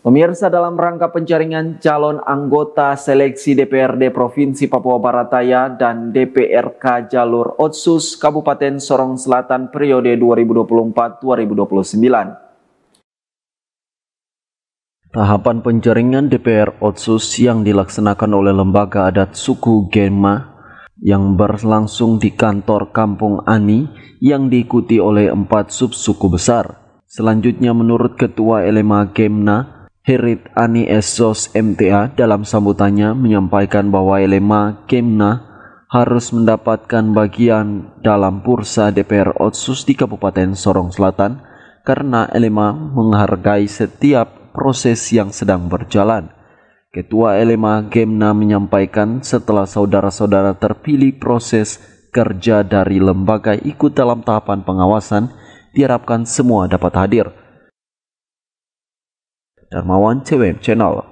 Pemirsa dalam rangka penjaringan calon anggota seleksi DPRD Provinsi Papua Barat Daya dan DPRK Jalur Otsus Kabupaten Sorong Selatan periode 2024-2029. Tahapan penjaringan DPR Otsus yang dilaksanakan oleh lembaga adat suku Gema yang berlangsung di kantor Kampung Ani yang diikuti oleh empat sub suku besar. Selanjutnya menurut Ketua Elema Gemna, Herit Ani Esos MTA dalam sambutannya menyampaikan bahwa Elema Kemna harus mendapatkan bagian dalam bursa DPR Otsus di Kabupaten Sorong Selatan karena Elema menghargai setiap proses yang sedang berjalan. Ketua Elema Gemna menyampaikan setelah saudara-saudara terpilih proses kerja dari lembaga ikut dalam tahapan pengawasan diharapkan semua dapat hadir Dermawan TV channel.